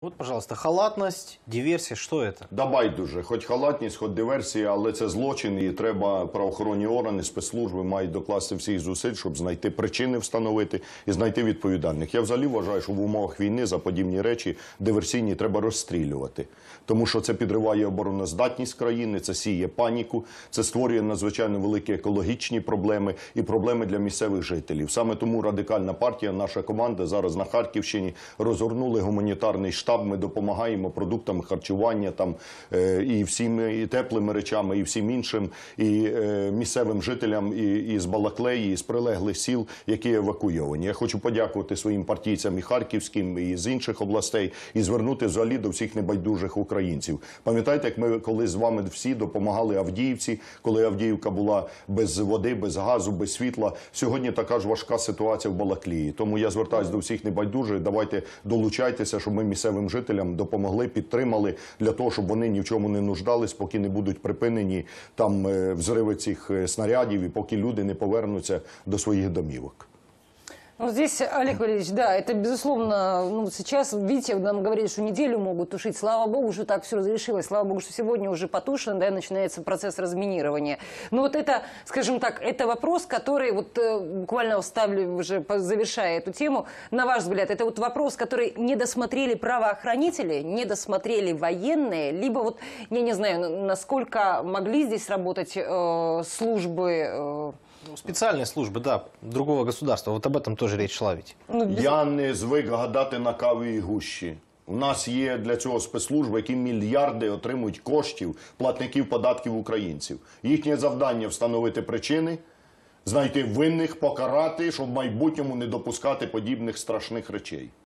От, пожалуйста, халатність, диверсія, що це? Да байдуже, хоч халатність, хоч диверсія, але це злочин, і треба правоохоронні органи, спецслужби мають докласти всіх зусиль, щоб знайти причини, встановити і знайти відповідальних. Я взагалі вважаю, що в умовах війни за подібні речі диверсійні треба розстрілювати, тому що це підриває обороноздатність країни, це сіє паніку, це створює надзвичайно великі екологічні проблеми і проблеми для місцевих жителів. Саме тому радикальна партія, наша команда зараз на Харківщині розгорнули гуманітарний штаб ми допомагаємо продуктами харчування там е, і всім і теплими речами, і всім іншим, і е, місцевим жителям і, і з Балаклеї, і з прилеглих сіл, які евакуйовані. Я хочу подякувати своїм партійцям і харківським, і з інших областей, і звернути взагалі до всіх небайдужих українців. Пам'ятаєте, як ми коли з вами всі допомагали Авдіївці, коли Авдіївка була без води, без газу, без світла. Сьогодні така ж важка ситуація в Балаклії. Тому я звертаюся до всіх небайдужих. Давайте долучайтеся, щоб ми місцевим місцевим жителям допомогли, підтримали для того, щоб вони ні в чому не нуждались, поки не будуть припинені там е, взриви цих е, снарядів, і поки люди не повернуться до своїх домівок. Ну, здесь, Олег Валерьевич, да, это безусловно, ну, сейчас, видите, нам говорили, что неделю могут тушить. Слава богу, что так все разрешилось. Слава богу, что сегодня уже потушено, да, и начинается процесс разминирования. Но вот это, скажем так, это вопрос, который, вот э, буквально вставлю уже, завершая эту тему, на ваш взгляд, это вот вопрос, который не досмотрели правоохранители, не досмотрели военные, либо вот, я не знаю, насколько могли здесь работать э, службы... Э, Ну, Спеціальні служби, да, другого государства. от об этом тоже речь шла ведь. Ну, Я не звик гадати на каві і гущі. У нас є для цього спецслужби, які мільярди отримують коштів платників податків українців. Їхнє завдання встановити причини, знайти винних, покарати, щоб в майбутньому не допускати подібних страшних речей.